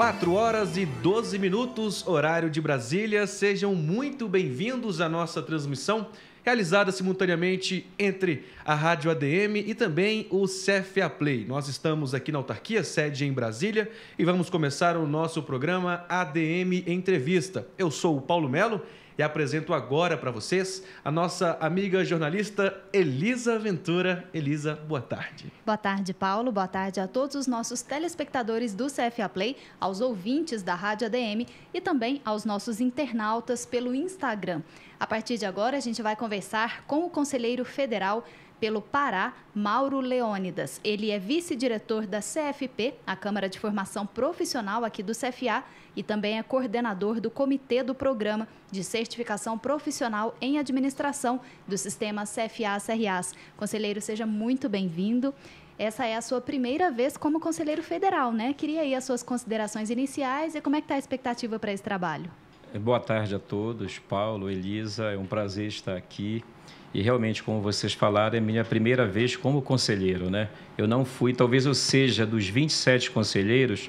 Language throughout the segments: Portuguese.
4 horas e 12 minutos, horário de Brasília. Sejam muito bem-vindos à nossa transmissão, realizada simultaneamente entre a Rádio ADM e também o CFA Play. Nós estamos aqui na autarquia, sede em Brasília, e vamos começar o nosso programa ADM Entrevista. Eu sou o Paulo Melo e apresento agora para vocês a nossa amiga jornalista Elisa Ventura. Elisa, boa tarde. Boa tarde, Paulo. Boa tarde a todos os nossos telespectadores do CFA Play, aos ouvintes da Rádio ADM e também aos nossos internautas pelo Instagram. A partir de agora, a gente vai conversar com o conselheiro federal pelo Pará, Mauro Leônidas. Ele é vice-diretor da CFP, a Câmara de Formação Profissional aqui do CFA, e também é coordenador do Comitê do Programa de Certificação Profissional em Administração do Sistema CFA-CRAs. Conselheiro, seja muito bem-vindo. Essa é a sua primeira vez como conselheiro federal, né? Queria aí as suas considerações iniciais e como é que está a expectativa para esse trabalho. Boa tarde a todos, Paulo, Elisa, é um prazer estar aqui. E realmente, como vocês falaram, é minha primeira vez como conselheiro, né? Eu não fui, talvez eu seja dos 27 conselheiros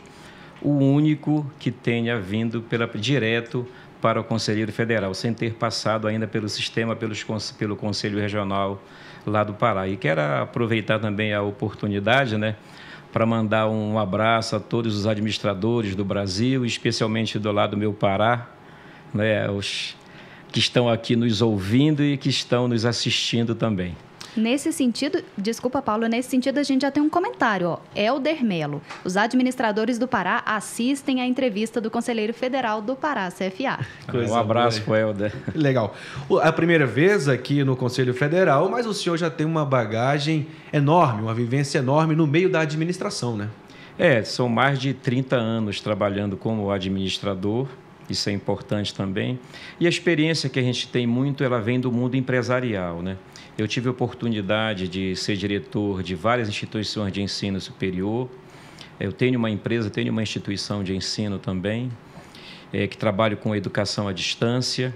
o único que tenha vindo pela, direto para o conselheiro federal, sem ter passado ainda pelo sistema, pelos, pelo Conselho Regional lá do Pará. E quero aproveitar também a oportunidade, né? Para mandar um abraço a todos os administradores do Brasil, especialmente do lado do meu Pará, né, os que estão aqui nos ouvindo e que estão nos assistindo também. Nesse sentido, desculpa, Paulo, nesse sentido a gente já tem um comentário, ó. Helder Melo. Os administradores do Pará assistem à entrevista do Conselheiro Federal do Pará, CFA. Coisa ah, um abraço para Helder. Legal. A primeira vez aqui no Conselho Federal, mas o senhor já tem uma bagagem enorme, uma vivência enorme no meio da administração, né? É, são mais de 30 anos trabalhando como administrador isso é importante também. E a experiência que a gente tem muito, ela vem do mundo empresarial, né? Eu tive a oportunidade de ser diretor de várias instituições de ensino superior. Eu tenho uma empresa, tenho uma instituição de ensino também, é, que trabalho com educação à distância.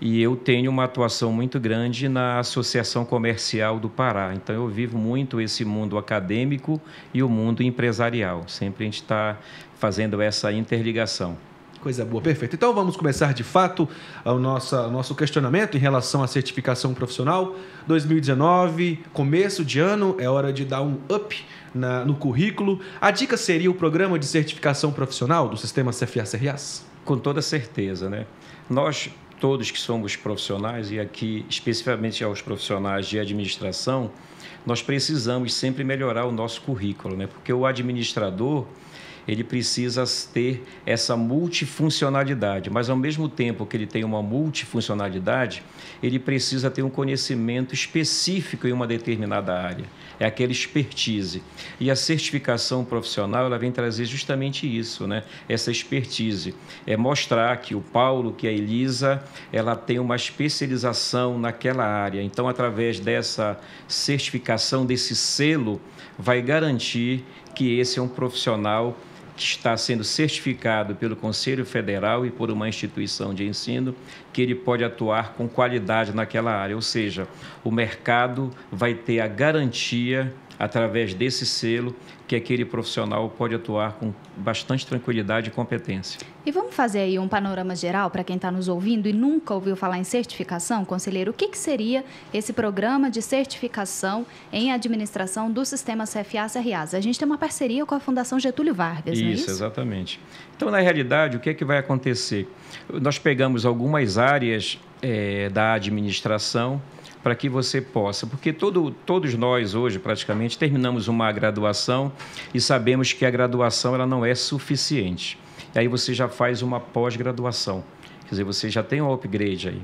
E eu tenho uma atuação muito grande na Associação Comercial do Pará. Então, eu vivo muito esse mundo acadêmico e o mundo empresarial. Sempre a gente está fazendo essa interligação. Coisa boa, perfeito. Então vamos começar de fato o nosso, nosso questionamento em relação à certificação profissional. 2019, começo de ano, é hora de dar um up na, no currículo. A dica seria o programa de certificação profissional do sistema CFA-CRAs? Com toda certeza, né? Nós todos que somos profissionais e aqui especificamente aos profissionais de administração, nós precisamos sempre melhorar o nosso currículo, né? Porque o administrador ele precisa ter essa multifuncionalidade, mas ao mesmo tempo que ele tem uma multifuncionalidade, ele precisa ter um conhecimento específico em uma determinada área, é aquela expertise. E a certificação profissional, ela vem trazer justamente isso, né? Essa expertise, é mostrar que o Paulo, que a Elisa, ela tem uma especialização naquela área. Então, através dessa certificação, desse selo, vai garantir que esse é um profissional que está sendo certificado pelo Conselho Federal e por uma instituição de ensino, que ele pode atuar com qualidade naquela área. Ou seja, o mercado vai ter a garantia, através desse selo, que aquele profissional pode atuar com bastante tranquilidade e competência. E vamos fazer aí um panorama geral para quem está nos ouvindo e nunca ouviu falar em certificação, conselheiro. O que, que seria esse programa de certificação em administração do sistema cfa ras A gente tem uma parceria com a Fundação Getúlio Vargas, isso, não é isso? exatamente. Então, na realidade, o que é que vai acontecer? Nós pegamos algumas áreas é, da administração para que você possa, porque todo, todos nós hoje praticamente terminamos uma graduação e sabemos que a graduação ela não é suficiente. E aí você já faz uma pós-graduação, quer dizer, você já tem um upgrade aí.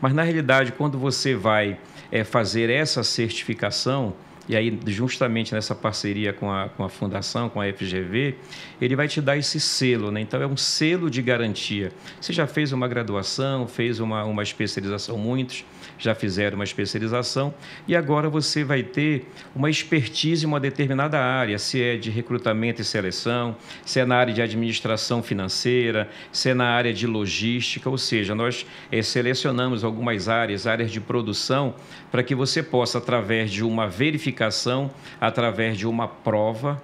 Mas na realidade, quando você vai é, fazer essa certificação, e aí justamente nessa parceria com a, com a Fundação, com a FGV, ele vai te dar esse selo, né? Então é um selo de garantia. Você já fez uma graduação, fez uma, uma especialização, muitos já fizeram uma especialização, e agora você vai ter uma expertise em uma determinada área, se é de recrutamento e seleção, se é na área de administração financeira, se é na área de logística, ou seja, nós é, selecionamos algumas áreas, áreas de produção, para que você possa, através de uma verificação, através de uma prova.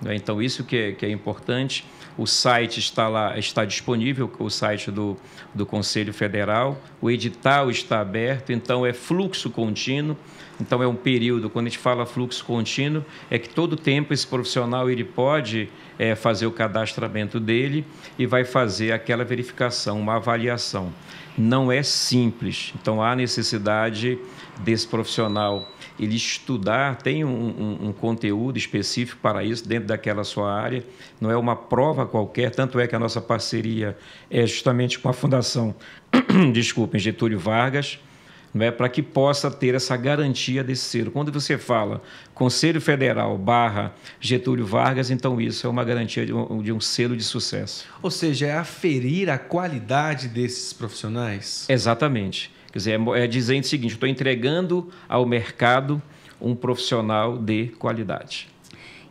Né? Então, isso que é, que é importante. O site está lá, está disponível, o site do, do Conselho Federal, o edital está aberto, então é fluxo contínuo. Então é um período, quando a gente fala fluxo contínuo, é que todo tempo esse profissional ele pode é, fazer o cadastramento dele e vai fazer aquela verificação, uma avaliação não é simples. Então há necessidade desse profissional ele estudar, tem um, um, um, conteúdo específico para isso dentro daquela sua área, não é uma prova qualquer, tanto é que a nossa parceria é justamente com a Fundação, desculpem, Getúlio Vargas, né, para que possa ter essa garantia desse selo. Quando você fala Conselho Federal barra Getúlio Vargas, então isso é uma garantia de um, de um selo de sucesso. Ou seja, é aferir a qualidade desses profissionais? Exatamente. Quer dizer, é, é dizendo o seguinte: estou entregando ao mercado um profissional de qualidade.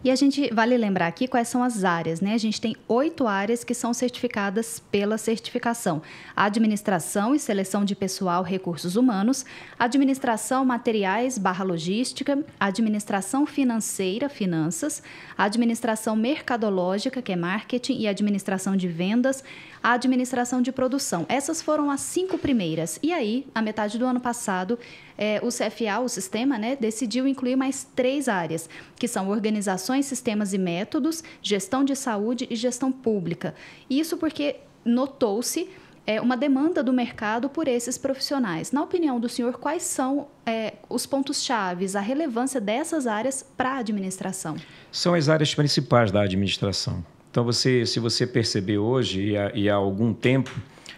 E a gente vale lembrar aqui quais são as áreas, né? A gente tem oito áreas que são certificadas pela certificação: administração e seleção de pessoal, recursos humanos, administração materiais barra logística, administração financeira, finanças, administração mercadológica, que é marketing, e administração de vendas, a administração de produção. Essas foram as cinco primeiras. E aí, a metade do ano passado, é, o CFA, o sistema, né, decidiu incluir mais três áreas, que são organizações, sistemas e métodos, gestão de saúde e gestão pública. Isso porque notou-se é, uma demanda do mercado por esses profissionais. Na opinião do senhor, quais são é, os pontos-chave, a relevância dessas áreas para a administração? São as áreas principais da administração. Então, você, se você perceber hoje, e há, e há algum tempo,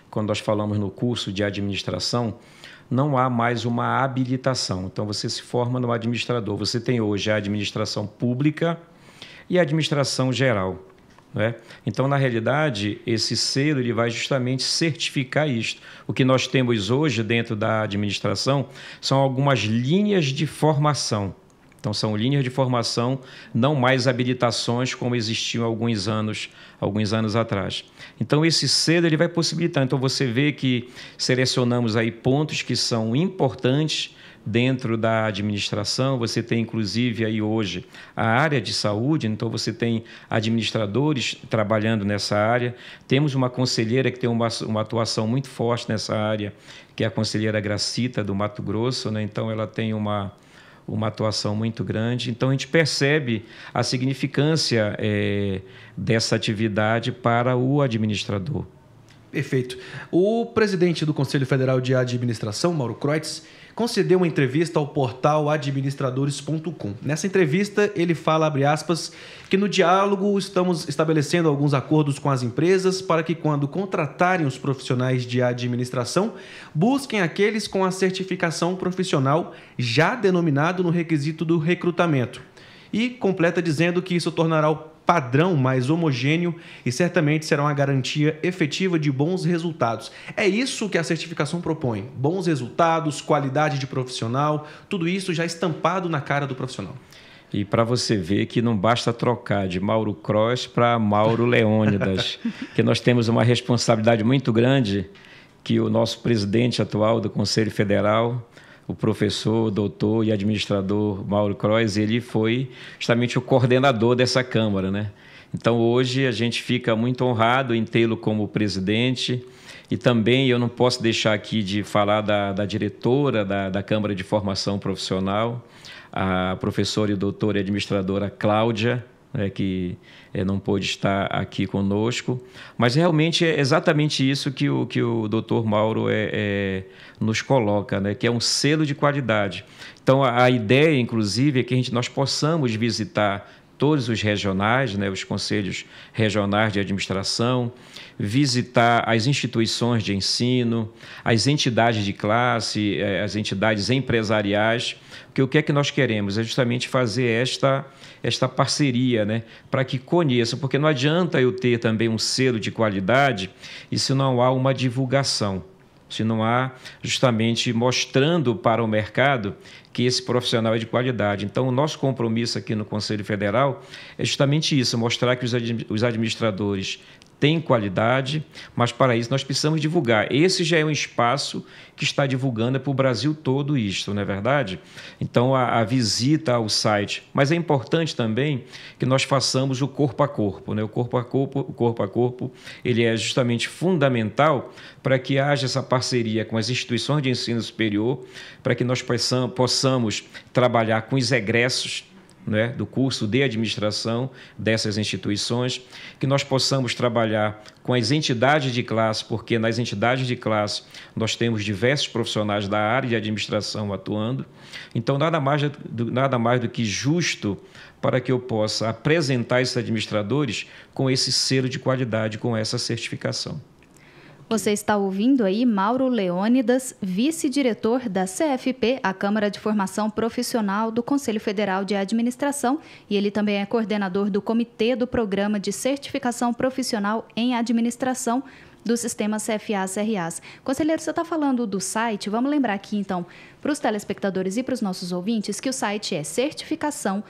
quando nós falamos no curso de administração, não há mais uma habilitação. Então, você se forma no administrador. Você tem hoje a administração pública e a administração geral. Né? Então, na realidade, esse selo ele vai justamente certificar isto. O que nós temos hoje dentro da administração são algumas linhas de formação. Então são linhas de formação, não mais habilitações como existiam alguns anos, alguns anos atrás. Então esse cedo ele vai possibilitar. Então você vê que selecionamos aí pontos que são importantes dentro da administração, você tem inclusive aí hoje a área de saúde, então você tem administradores trabalhando nessa área. Temos uma conselheira que tem uma, uma atuação muito forte nessa área, que é a conselheira Gracita do Mato Grosso, né? então ela tem uma uma atuação muito grande. Então a gente percebe a significância é, dessa atividade para o administrador. Perfeito. O presidente do Conselho Federal de Administração, Mauro Kreutz, concedeu uma entrevista ao portal administradores.com. Nessa entrevista, ele fala, abre aspas, que no diálogo estamos estabelecendo alguns acordos com as empresas para que, quando contratarem os profissionais de administração, busquem aqueles com a certificação profissional já denominado no requisito do recrutamento. E completa dizendo que isso tornará o padrão mais homogêneo e certamente será uma garantia efetiva de bons resultados. É isso que a certificação propõe: bons resultados, qualidade de profissional, tudo isso já estampado na cara do profissional. E para você ver que não basta trocar de Mauro Cross para Mauro Leônidas, que nós temos uma responsabilidade muito grande que o nosso presidente atual do Conselho Federal, o professor, doutor e administrador Mauro Croes, ele foi justamente o coordenador dessa Câmara, né? Então hoje a gente fica muito honrado em tê-lo como presidente e também eu não posso deixar aqui de falar da, da diretora da, da, Câmara de Formação Profissional, a professora e doutora e administradora Cláudia, né, que é, não pôde estar aqui conosco. Mas realmente é exatamente isso que o, que o doutor Mauro é, é, nos coloca, né? que é um selo de qualidade. Então, a, a ideia, inclusive, é que a gente, nós possamos visitar todos os regionais, né, os conselhos regionais de administração, visitar as instituições de ensino, as entidades de classe, eh, as entidades empresariais, porque o que é que nós queremos? É justamente fazer esta, esta parceria, né, para que conheçam, porque não adianta eu ter também um selo de qualidade e se não há uma divulgação se não há justamente mostrando para o mercado que esse profissional é de qualidade. Então, o nosso compromisso aqui no Conselho Federal é justamente isso: mostrar que os administradores tem qualidade, mas para isso nós precisamos divulgar. Esse já é um espaço que está divulgando é para o Brasil todo isto, não é verdade? Então, a, a, visita ao site. Mas é importante também que nós façamos o corpo a corpo. Né? O, corpo a corpo o corpo a corpo ele é justamente fundamental para que haja essa parceria com as instituições de ensino superior, para que nós possamos trabalhar com os egressos né, do curso de administração dessas instituições, que nós possamos trabalhar com as entidades de classe, porque nas entidades de classe nós temos diversos profissionais da área de administração atuando. Então, nada mais do, nada mais do que justo para que eu possa apresentar esses administradores com esse selo de qualidade, com essa certificação. Você está ouvindo aí Mauro Leônidas, vice-diretor da CFP, a Câmara de Formação Profissional do Conselho Federal de Administração, e ele também é coordenador do Comitê do Programa de Certificação Profissional em Administração dos sistemas CFA, CRAs. Conselheiro, você está falando do site, vamos lembrar aqui então para os telespectadores e para os nossos ouvintes que o site é certificação.cfa.org.br.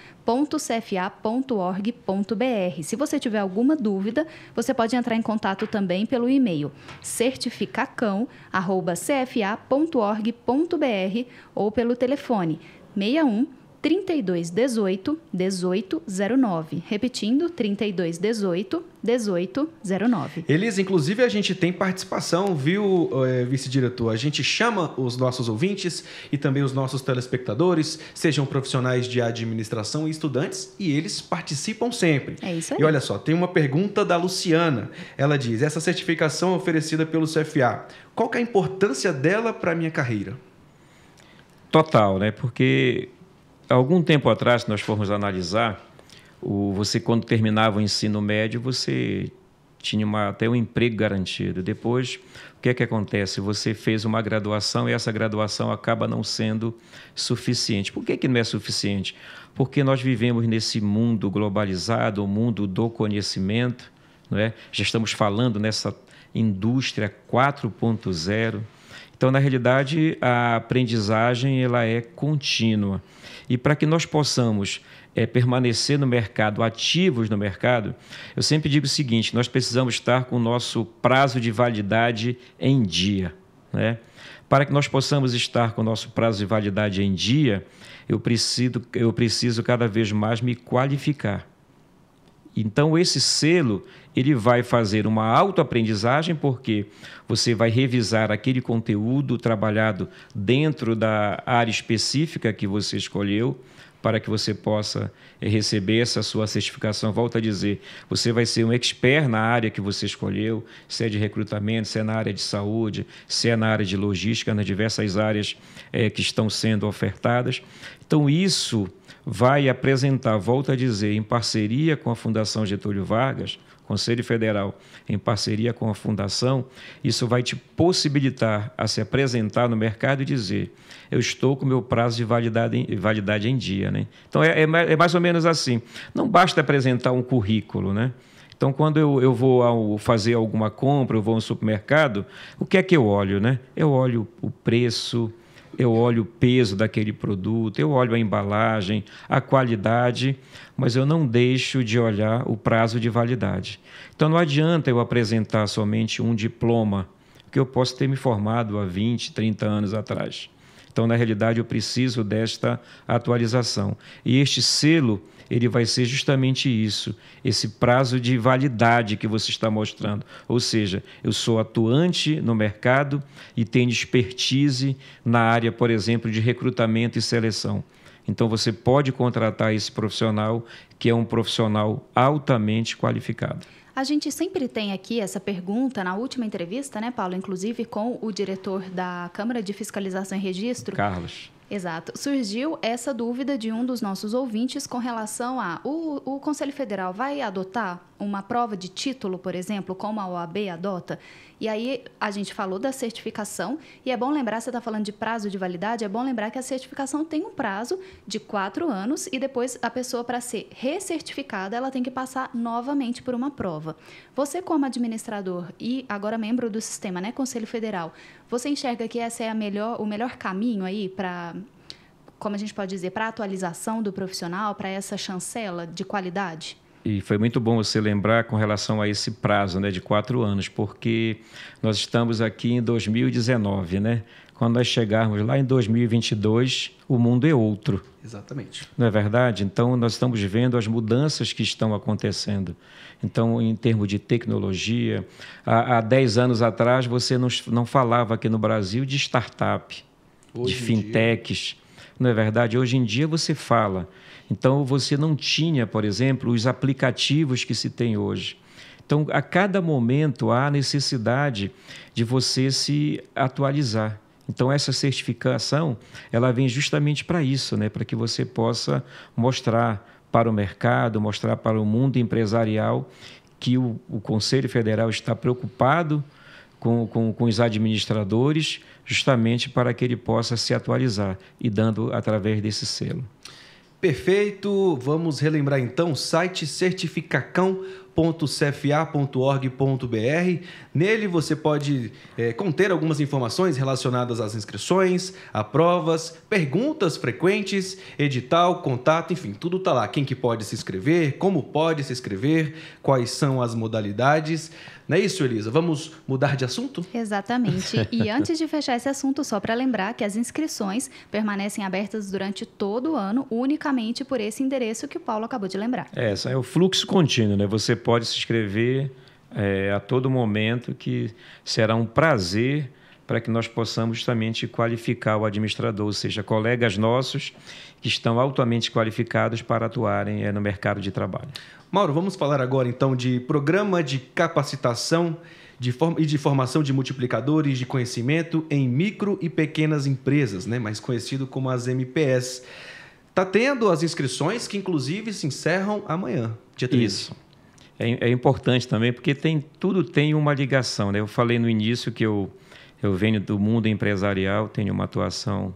Se você tiver alguma dúvida, você pode entrar em contato também pelo e-mail certificacão.cfa.org.br ou pelo telefone 61 3218 1809. Repetindo, 3218 1809. Elisa, inclusive a gente tem participação, viu, eh, vice-diretor? A gente chama os nossos ouvintes e também os nossos telespectadores, sejam profissionais de administração e estudantes, e eles participam sempre. É isso aí. E olha só, tem uma pergunta da Luciana. Ela diz: essa certificação é oferecida pelo CFA, qual é a importância dela para a minha carreira? Total, né? Porque algum tempo atrás, se nós formos analisar, o, você quando terminava o ensino médio, você tinha uma, até um emprego garantido. Depois, o que é que acontece? Você fez uma graduação e essa graduação acaba não sendo suficiente. Por que, que não é suficiente? Porque nós vivemos nesse mundo globalizado, o mundo do conhecimento, não é? já estamos falando nessa indústria 4.0 então, na realidade, a aprendizagem ela é contínua. E para que nós possamos é, permanecer no mercado, ativos no mercado, eu sempre digo o seguinte: nós precisamos estar com o nosso prazo de validade em dia. Né? Para que nós possamos estar com o nosso prazo de validade em dia, eu preciso, eu preciso cada vez mais me qualificar. Então esse selo ele vai fazer uma autoaprendizagem porque você vai revisar aquele conteúdo trabalhado dentro da área específica que você escolheu para que você possa eh, receber essa sua certificação. Volto a dizer, você vai ser um expert na área que você escolheu, se é de recrutamento, se é na área de saúde, se é na área de logística, nas diversas áreas é, que estão sendo ofertadas. Então isso vai apresentar, volto a dizer, em parceria com a Fundação Getúlio Vargas, Conselho Federal, em parceria com a Fundação, isso vai te possibilitar a se apresentar no mercado e dizer: eu estou com meu prazo de validade em, validade em dia. Né? Então, é, é, é mais ou menos assim. Não basta apresentar um currículo, né? Então, quando eu, eu vou fazer alguma compra, eu vou ao supermercado, o que é que eu olho, né? Eu olho o preço, eu olho o peso daquele produto, eu olho a embalagem, a qualidade, mas eu não deixo de olhar o prazo de validade. Então não adianta eu apresentar somente um diploma, que eu posso ter me formado há 20, 30 anos atrás. Então, na realidade, eu preciso desta atualização. E este selo, ele vai ser justamente isso, esse prazo de validade que você está mostrando. Ou seja, eu sou atuante no mercado e tenho expertise na área, por exemplo, de recrutamento e seleção. Então você pode contratar esse profissional, que é um profissional altamente qualificado. A gente sempre tem aqui essa pergunta na última entrevista, né, Paulo? Inclusive com o diretor da Câmara de Fiscalização e Registro, Carlos. Exato. Surgiu essa dúvida de um dos nossos ouvintes com relação a o, o Conselho Federal vai adotar uma prova de título, por exemplo, como a OAB adota, e aí a gente falou da certificação, e é bom lembrar, você está falando de prazo de validade, é bom lembrar que a certificação tem um prazo de quatro anos e depois a pessoa, para ser recertificada, ela tem que passar novamente por uma prova. Você, como administrador e agora membro do sistema, né, Conselho Federal, você enxerga que esse é a melhor, o melhor caminho aí para como a gente pode dizer, para a atualização do profissional, para essa chancela de qualidade? E foi muito bom você lembrar com relação a esse prazo né, de quatro anos, porque nós estamos aqui em 2019, né? Quando nós chegarmos lá em 2022, o mundo é outro. Exatamente. Não é verdade? Então, nós estamos vendo as mudanças que estão acontecendo. Então, em termos de tecnologia, há, há 10 anos atrás, você não, não falava aqui no Brasil de startup, Hoje de fintechs. Dia não é verdade? Hoje em dia você fala. Então você não tinha, por exemplo, os aplicativos que se tem hoje. Então, a cada momento há necessidade de você se atualizar. Então essa certificação, ela vem justamente para isso, né, para que você possa mostrar para o mercado, mostrar para o mundo empresarial que o, o Conselho Federal está preocupado com, com, com os administradores, justamente para que ele possa se atualizar e dando através desse selo. Perfeito, vamos relembrar então o site certificacão.com www.cfa.org.br. Nele você pode é, conter algumas informações relacionadas às inscrições, a provas, perguntas frequentes, edital, contato, enfim, tudo está lá. Quem que pode se inscrever, como pode se inscrever, quais são as modalidades. Não é isso, Elisa? Vamos mudar de assunto? Exatamente. E antes de fechar esse assunto, só para lembrar que as inscrições permanecem abertas durante todo o ano, unicamente por esse endereço que o Paulo acabou de lembrar. É, é o fluxo contínuo, né? Você pode se inscrever é, a todo momento, que será um prazer para que nós possamos justamente qualificar o administrador, ou seja, colegas nossos que estão altamente qualificados para atuarem é, no mercado de trabalho. Mauro, vamos falar agora então de programa de capacitação de e de formação de multiplicadores de conhecimento em micro e pequenas empresas, né? mais conhecido como as MPS. Está tendo as inscrições que, inclusive, se encerram amanhã, dia 13. Isso é, é, importante também, porque tem, tudo tem uma ligação. Né? Eu falei no início que eu, eu venho do mundo empresarial, tenho uma atuação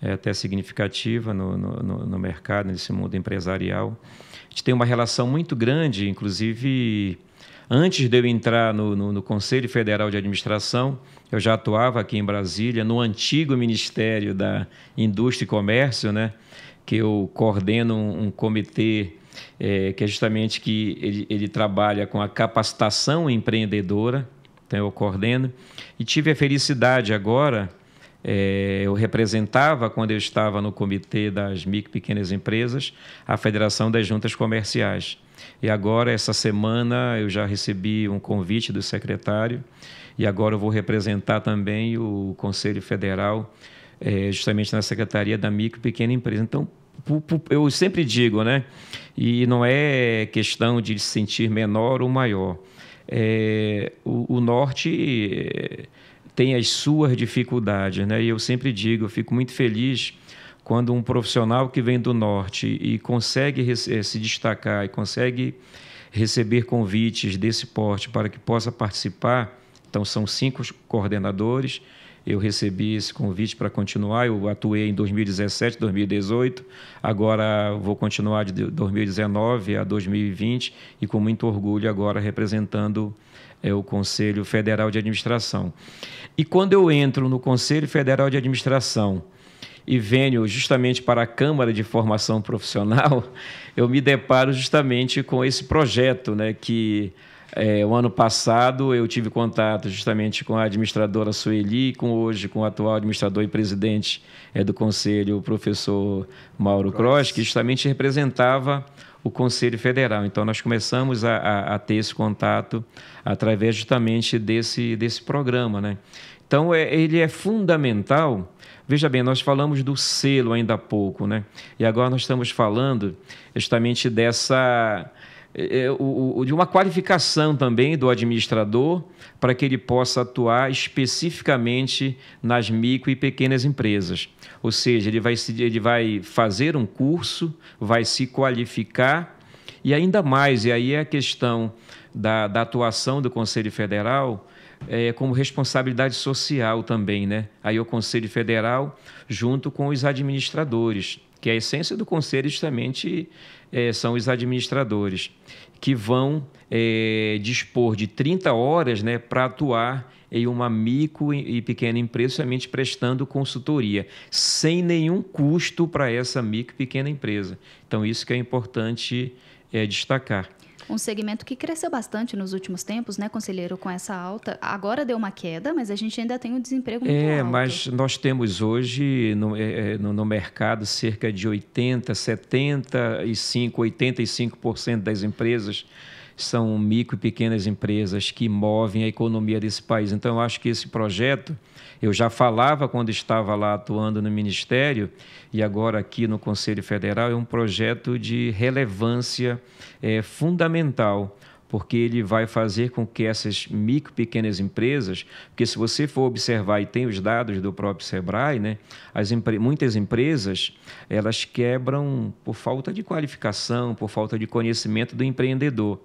é, até significativa no, no, no, mercado, nesse mundo empresarial. A gente tem uma relação muito grande, inclusive antes de eu entrar no, no, no Conselho Federal de Administração, eu já atuava aqui em Brasília, no antigo Ministério da Indústria e Comércio, né? que eu coordeno um, um comitê é, que é justamente que ele, ele trabalha com a capacitação empreendedora, então eu coordeno, e tive a felicidade agora, é, eu representava, quando eu estava no Comitê das Micro e Pequenas Empresas, a Federação das Juntas Comerciais. E agora, essa semana, eu já recebi um convite do secretário e agora eu vou representar também o Conselho Federal, é, justamente na Secretaria da Micro e Pequena Empresa. Então, eu sempre digo, né? E não é questão de se sentir menor ou maior. É, o, o, norte eh, tem as suas dificuldades, né? E eu sempre digo, eu fico muito feliz quando um profissional que vem do norte e consegue eh, se destacar e consegue receber convites desse porte para que possa participar. Então são cinco coordenadores eu recebi esse convite para continuar. Eu atuei em 2017, 2018, agora vou continuar de 2019 a 2020 e com muito orgulho agora representando é, o Conselho Federal de Administração. E quando eu entro no Conselho Federal de Administração, e venho justamente para a Câmara de Formação Profissional, eu me deparo justamente com esse projeto, né, que é, o ano passado eu tive contato justamente com a administradora Sueli, com hoje com o atual administrador e presidente é, do conselho, o professor Mauro Cross, que justamente representava o Conselho Federal. Então, nós começamos a, a, a, ter esse contato através justamente desse, desse programa. Né? Então, é, ele é fundamental. Veja bem, nós falamos do selo ainda há pouco, né? E agora nós estamos falando justamente dessa é, é, de uma qualificação também do administrador para que ele possa atuar especificamente nas micro e pequenas empresas. Ou seja, ele vai, ele vai fazer um curso, vai se qualificar e ainda mais, e aí é a questão da, da atuação do Conselho Federal é, como responsabilidade social também, né? Aí o Conselho Federal junto com os administradores que a essência do conselho justamente é, são os administradores, que vão é, dispor de 30 horas né, para atuar em uma micro e pequena empresa, somente prestando consultoria, sem nenhum custo para essa micro e pequena empresa. Então, isso que é importante é, destacar um segmento que cresceu bastante nos últimos tempos, né, conselheiro, com essa alta. Agora deu uma queda, mas a gente ainda tem um desemprego muito é, alto. É, mas nós temos hoje no, é, é no, no, mercado cerca de 80, 75, 85% das empresas são micro e pequenas empresas que movem a economia desse país. Então, eu acho que esse projeto, eu já falava quando estava lá atuando no Ministério e agora aqui no Conselho Federal, é um projeto de relevância é, fundamental porque ele vai fazer com que essas micro e pequenas empresas, porque se você for observar e tem os dados do próprio Sebrae, né, as empre muitas empresas elas quebram por falta de qualificação, por falta de conhecimento do empreendedor.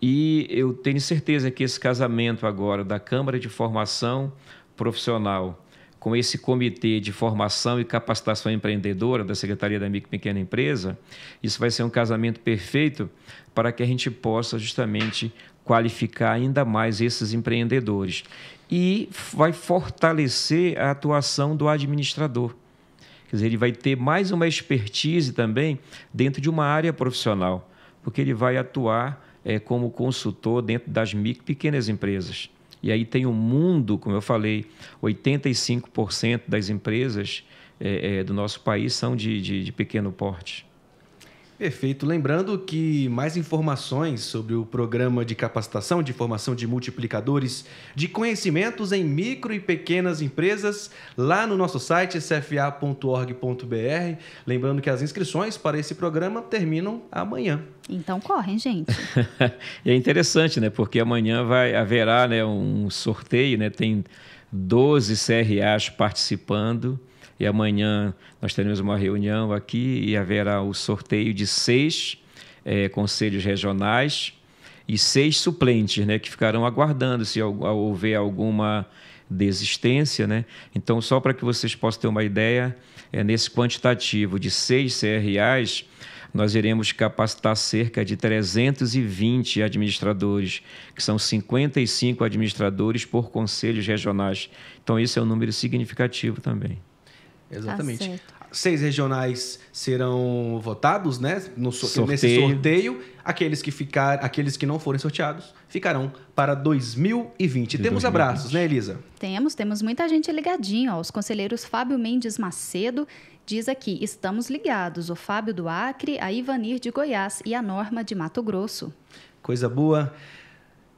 E eu tenho certeza que esse casamento agora da Câmara de Formação Profissional com esse comitê de formação e capacitação empreendedora da Secretaria da Micro e Pequena Empresa, isso vai ser um casamento perfeito para que a gente possa justamente qualificar ainda mais esses empreendedores e vai fortalecer a atuação do administrador. Quer dizer, ele vai ter mais uma expertise também dentro de uma área profissional, porque ele vai atuar é, como consultor dentro das micro pequenas empresas. E aí tem o um mundo, como eu falei, 85% das empresas é, é, do nosso país são de, de, de pequeno porte. Perfeito. Lembrando que mais informações sobre o programa de capacitação de formação de multiplicadores de conhecimentos em micro e pequenas empresas lá no nosso site cfa.org.br. Lembrando que as inscrições para esse programa terminam amanhã. Então correm, gente. é interessante, né? Porque amanhã vai haverá né, um sorteio, né? Tem 12 CRAs participando e amanhã nós teremos uma reunião aqui e haverá o sorteio de seis é, conselhos regionais e seis suplentes, né, que ficarão aguardando se houver alguma desistência, né? Então, só para que vocês possam ter uma ideia, é, nesse quantitativo de seis CRAs, nós iremos capacitar cerca de 320 administradores, que são 55 administradores por conselhos regionais. Então, esse é um número significativo também. Exatamente. Tá Seis regionais serão votados, né? No so sorteio. Nesse sorteio. Aqueles que, ficar, aqueles que não forem sorteados ficarão para 2020. De temos 2020. abraços, né, Elisa? Temos, temos muita gente ligadinha. Os conselheiros Fábio Mendes Macedo diz aqui: estamos ligados. O Fábio do Acre, a Ivanir de Goiás e a Norma de Mato Grosso. Coisa boa.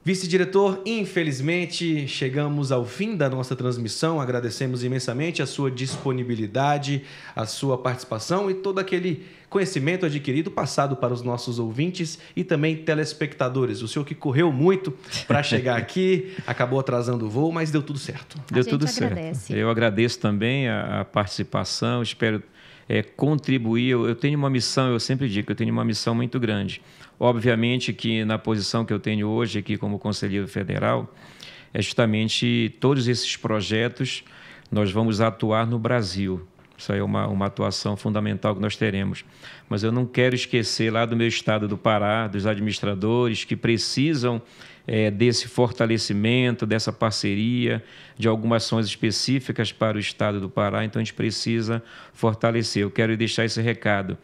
Vice-diretor, infelizmente chegamos ao fim da nossa transmissão. Agradecemos imensamente a sua disponibilidade, a sua participação e todo aquele conhecimento adquirido passado para os nossos ouvintes e também telespectadores. O senhor que correu muito para chegar aqui, acabou atrasando o voo, mas deu tudo certo. Deu tudo agradece. certo. Eu agradeço também a participação, espero é, contribuir. Eu, eu tenho uma missão, eu sempre digo, que eu tenho uma missão muito grande. Obviamente que na posição que eu tenho hoje aqui como conselheiro federal, é justamente todos esses projetos nós vamos atuar no Brasil. Isso aí é uma, uma atuação fundamental que nós teremos. Mas eu não quero esquecer lá do meu estado do Pará, dos administradores que precisam é, desse fortalecimento, dessa parceria, de algumas ações específicas para o Estado do Pará, então a gente precisa fortalecer. Eu quero deixar esse recado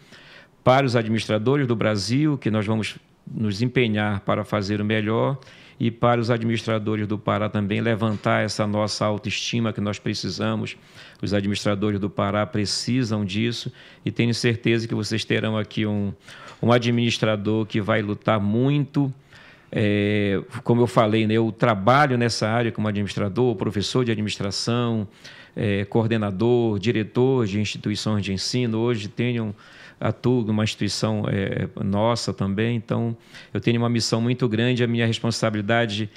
para os administradores do Brasil, que nós vamos nos empenhar para fazer o melhor e para os administradores do Pará também levantar essa nossa autoestima que nós precisamos. Os administradores do Pará precisam disso e tenho certeza que vocês terão aqui um, um administrador que vai lutar muito é, como eu falei, né, eu trabalho nessa área como administrador, professor de administração, é, coordenador, diretor de instituições de ensino. Hoje tenho atuo numa instituição é, nossa também, então eu tenho uma missão muito grande. A minha responsabilidade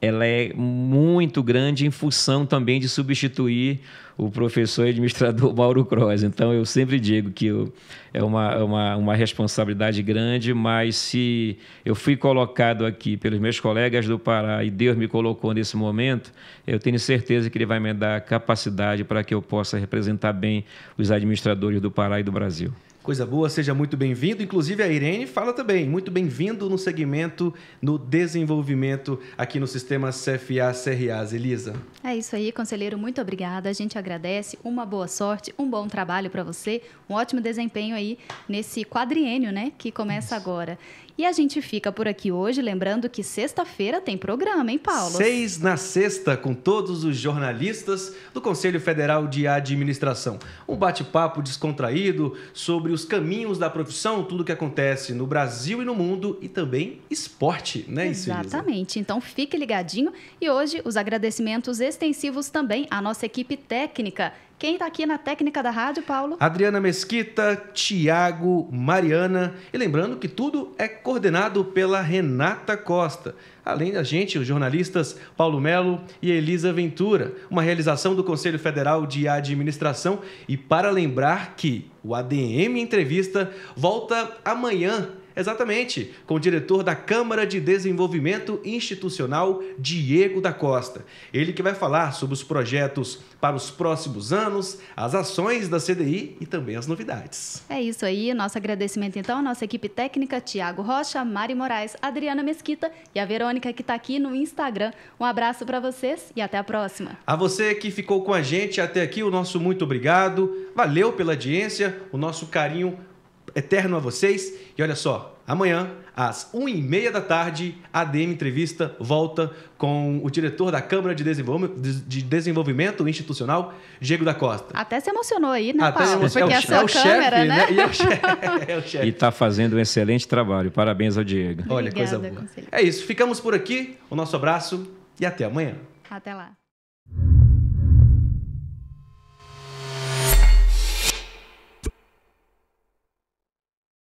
ela é muito grande em função também de substituir o professor e administrador Mauro Cross. Então, eu sempre digo que eu, é uma, é uma, uma responsabilidade grande, mas se eu fui colocado aqui pelos meus colegas do Pará e Deus me colocou nesse momento, eu tenho certeza que Ele vai me dar capacidade para que eu possa representar bem os administradores do Pará e do Brasil. Coisa boa, seja muito bem-vindo. Inclusive, a Irene fala também, muito bem-vindo no segmento, no desenvolvimento aqui no sistema CFA-CRAs. Elisa. É isso aí, conselheiro, muito obrigada. A gente agradece. Uma boa sorte, um bom trabalho para você, um ótimo desempenho aí nesse quadriênio, né, que começa isso. agora. E a gente fica por aqui hoje, lembrando que sexta-feira tem programa, hein, Paulo? Seis na sexta, com todos os jornalistas do Conselho Federal de Administração. Um bate-papo descontraído sobre os caminhos da profissão, tudo que acontece no Brasil e no mundo, e também esporte, né, Exatamente. Então fique ligadinho. E hoje, os agradecimentos extensivos também à nossa equipe técnica quem está aqui na técnica da rádio, Paulo? Adriana Mesquita, Tiago, Mariana. E lembrando que tudo é coordenado pela Renata Costa. Além da gente, os jornalistas Paulo Melo e Elisa Ventura. Uma realização do Conselho Federal de Administração. E para lembrar que o ADM Entrevista volta amanhã Exatamente, com o diretor da Câmara de Desenvolvimento Institucional, Diego da Costa. Ele que vai falar sobre os projetos para os próximos anos, as ações da CDI e também as novidades. É isso aí, nosso agradecimento então à nossa equipe técnica, Tiago Rocha, Mari Moraes, Adriana Mesquita e a Verônica que está aqui no Instagram. Um abraço para vocês e até a próxima. A você que ficou com a gente até aqui, o nosso muito obrigado. Valeu pela audiência, o nosso carinho eterno a vocês. E olha só, amanhã, às 1h30 da tarde, a DM Entrevista volta com o diretor da Câmara de, Desenvolv de Desenvolvimento Institucional, Diego da Costa. Até se emocionou aí, né, Até Paulo? Porque é, é a câmera, chefe, né? né? E é o chefe. É está fazendo um excelente trabalho. Parabéns ao Diego. Olha, Obrigada, coisa boa. Conselho. É isso. Ficamos por aqui. O nosso abraço e até amanhã. Até lá.